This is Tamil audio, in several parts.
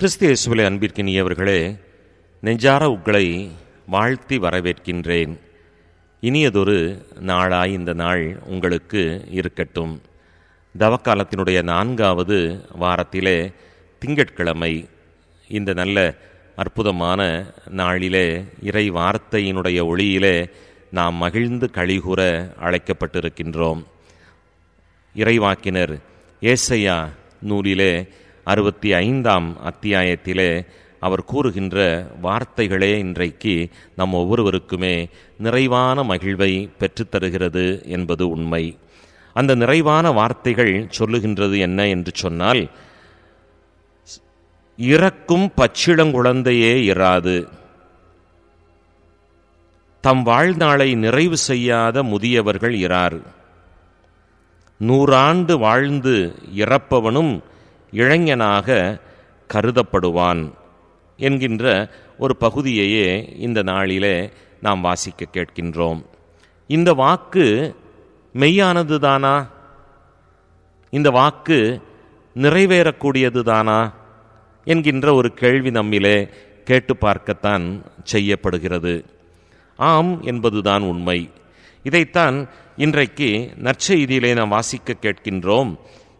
கிறிஸ்தியேசுவிலே அன்பிற்கினியவர்களே நெஞ்சார உங்களை வாழ்த்தி வரவேற்கின்றேன் இனியதொரு நாளாய் இந்த நாள் உங்களுக்கு இருக்கட்டும் தவக்காலத்தினுடைய நான்காவது வாரத்திலே திங்கட்கிழமை இந்த நல்ல அற்புதமான நாளிலே இறை வார்த்தையினுடைய ஒளியிலே நாம் மகிழ்ந்து கழிகூற அழைக்கப்பட்டிருக்கின்றோம் இறைவாக்கினர் ஏசையா நூலிலே அறுபத்தி ஐந்தாம் அத்தியாயத்திலே அவர் கூறுகின்ற வார்த்தைகளே இன்றைக்கு நம் ஒவ்வொருவருக்குமே நிறைவான மகிழ்வை பெற்றுத்தருகிறது என்பது உண்மை அந்த நிறைவான வார்த்தைகள் சொல்லுகின்றது என்ன என்று சொன்னால் இறக்கும் பச்சிளங்குழந்தையே இராது தம் வாழ்நாளை நிறைவு செய்யாத முதியவர்கள் இறார் நூறாண்டு வாழ்ந்து இறப்பவனும் இளைஞனாக கருதப்படுவான் என்கின்ற ஒரு பகுதியையே இந்த நாளிலே நாம் வாசிக்க கேட்கின்றோம் இந்த வாக்கு மெய்யானது தானா இந்த வாக்கு நிறைவேறக்கூடியது தானா என்கின்ற ஒரு கேள்வி நம்மிலே கேட்டு பார்க்கத்தான் செய்யப்படுகிறது ஆம் என்பதுதான் உண்மை இதைத்தான் இன்றைக்கு நற்செய்தியிலே நாம் வாசிக்க கேட்கின்றோம்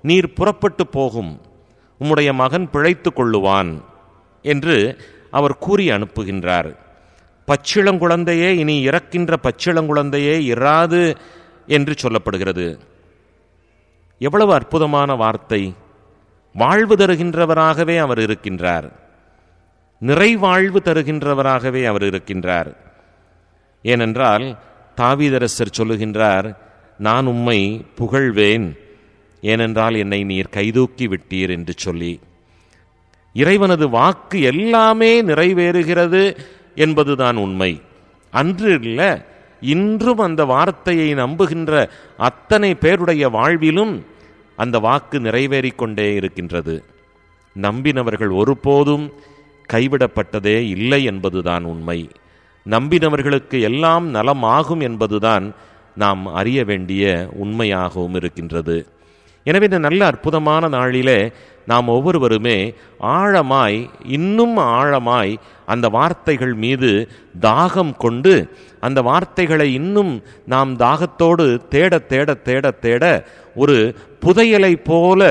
நீர் புறப்பட்டு போகும் உம்முடைய மகன் பிழைத்து கொள்ளுவான் என்று அவர் கூறி அனுப்புகின்றார் பச்சிளங்குழந்தையே இனி இறக்கின்ற பச்சிளங்குழந்தையே இராது என்று சொல்லப்படுகிறது எவ்வளவு அற்புதமான வார்த்தை வாழ்வு தருகின்றவராகவே அவர் இருக்கின்றார் நிறைவாழ்வு தருகின்றவராகவே அவர் இருக்கின்றார் ஏனென்றால் தாவீதரசர் சொல்லுகின்றார் நான் உம்மை புகழ்வேன் ஏனென்றால் என்னை நீர் கைதூக்கி விட்டீர் என்று சொல்லி இறைவனது வாக்கு எல்லாமே நிறைவேறுகிறது என்பதுதான் உண்மை அன்று இல்லை இன்றும் அந்த வார்த்தையை நம்புகின்ற அத்தனை பேருடைய வாழ்விலும் அந்த வாக்கு நிறைவேறிக்கொண்டே இருக்கின்றது நம்பினவர்கள் ஒருபோதும் கைவிடப்பட்டதே இல்லை என்பதுதான் உண்மை நம்பினவர்களுக்கு எல்லாம் நலமாகும் என்பதுதான் நாம் அறிய வேண்டிய உண்மையாகவும் இருக்கின்றது எனவே இந்த நல்ல அற்புதமான நாளிலே நாம் ஒவ்வொருவருமே ஆழமாய் இன்னும் ஆழமாய் அந்த வார்த்தைகள் மீது தாகம் கொண்டு அந்த வார்த்தைகளை இன்னும் நாம் தாகத்தோடு தேட தேட தேட தேட ஒரு புதையலை போல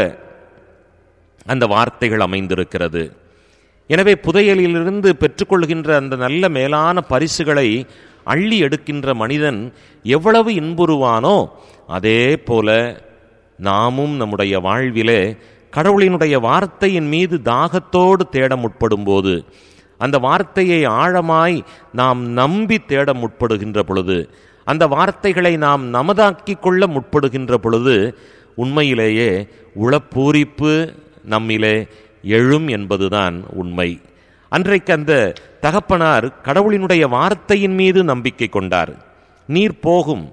அந்த வார்த்தைகள் அமைந்திருக்கிறது எனவே புதையலிலிருந்து பெற்றுக்கொள்கின்ற அந்த நல்ல மேலான பரிசுகளை அள்ளி எடுக்கின்ற மனிதன் எவ்வளவு இன்புறுவானோ அதே போல நாமும் நம்முடைய வாழ்விலே கடவுளினுடைய வார்த்தையின் மீது தாகத்தோடு தேட முற்படும் போது அந்த வார்த்தையை ஆழமாய் நாம் நம்பி தேட முற்படுகின்ற பொழுது அந்த வார்த்தைகளை நாம் நமதாக்கி கொள்ள முற்படுகின்ற பொழுது உண்மையிலேயே உளப்பூரிப்பு நம்மிலே எழும் என்பதுதான் உண்மை அன்றைக்கு அந்த தகப்பனார் கடவுளினுடைய வார்த்தையின் மீது நம்பிக்கை கொண்டார் நீர் போகும்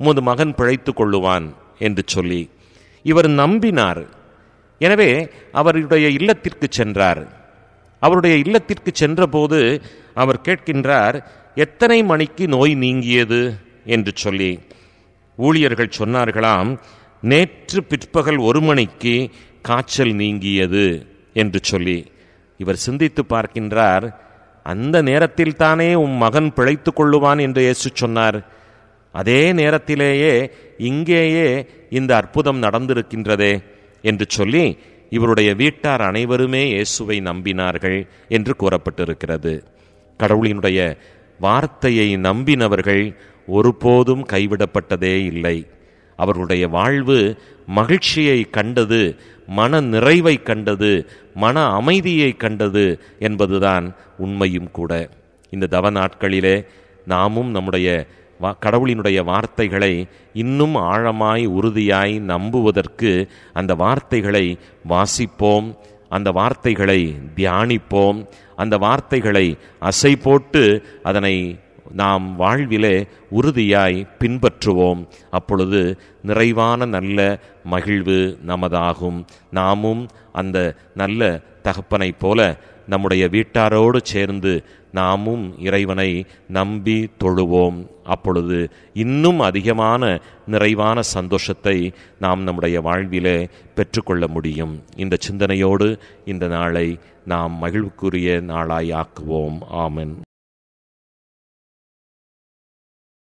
உமது மகன் பிழைத்து கொள்ளுவான் என்று சொல்லி இவர் நம்பினார் எனவே அவருடைய இல்லத்திற்கு சென்றார் அவருடைய இல்லத்திற்கு சென்றபோது அவர் கேட்கின்றார் எத்தனை மணிக்கு நோய் நீங்கியது என்று சொல்லி ஊழியர்கள் சொன்னார்களாம் நேற்று பிற்பகல் ஒரு மணிக்கு காய்ச்சல் நீங்கியது என்று சொல்லி இவர் சிந்தித்து பார்க்கின்றார் அந்த நேரத்தில் தானே உம் மகன் பிழைத்துக் கொள்ளுவான் என்று இயேசு சொன்னார் அதே நேரத்திலேயே இங்கேயே இந்த அற்புதம் நடந்திருக்கின்றதே என்று சொல்லி இவருடைய வீட்டார் அனைவருமே இயேசுவை நம்பினார்கள் என்று கூறப்பட்டிருக்கிறது கடவுளினுடைய வார்த்தையை நம்பினவர்கள் ஒருபோதும் கைவிடப்பட்டதே இல்லை அவர்களுடைய வாழ்வு மகிழ்ச்சியை கண்டது மன நிறைவை கண்டது மன அமைதியை கண்டது என்பதுதான் உண்மையும் கூட இந்த தவ நாட்களிலே நாமும் நம்முடைய கடவுளினுடைய வார்த்தைகளை இன்னும் ஆழமாய் உறுதியாய் நம்புவதற்கு அந்த வார்த்தைகளை வாசிப்போம் அந்த வார்த்தைகளை தியானிப்போம் அந்த வார்த்தைகளை அசை போட்டு அதனை நாம் வாழ்விலே உறுதியாய் பின்பற்றுவோம் அப்பொழுது நிறைவான நல்ல மகிழ்வு நமதாகும் நாமும் அந்த நல்ல தகப்பனைப் போல நம்முடைய வீட்டாரோடு சேர்ந்து நாமும் இறைவனை நம்பி தொழுவோம் அப்பொழுது இன்னும் அதிகமான நிறைவான சந்தோஷத்தை நாம் நம்முடைய வாழ்விலே பெற்றுக்கொள்ள முடியும் இந்த சிந்தனையோடு இந்த நாளை நாம் மகிழ்வுக்குரிய நாளாய் ஆக்குவோம் ஆமன்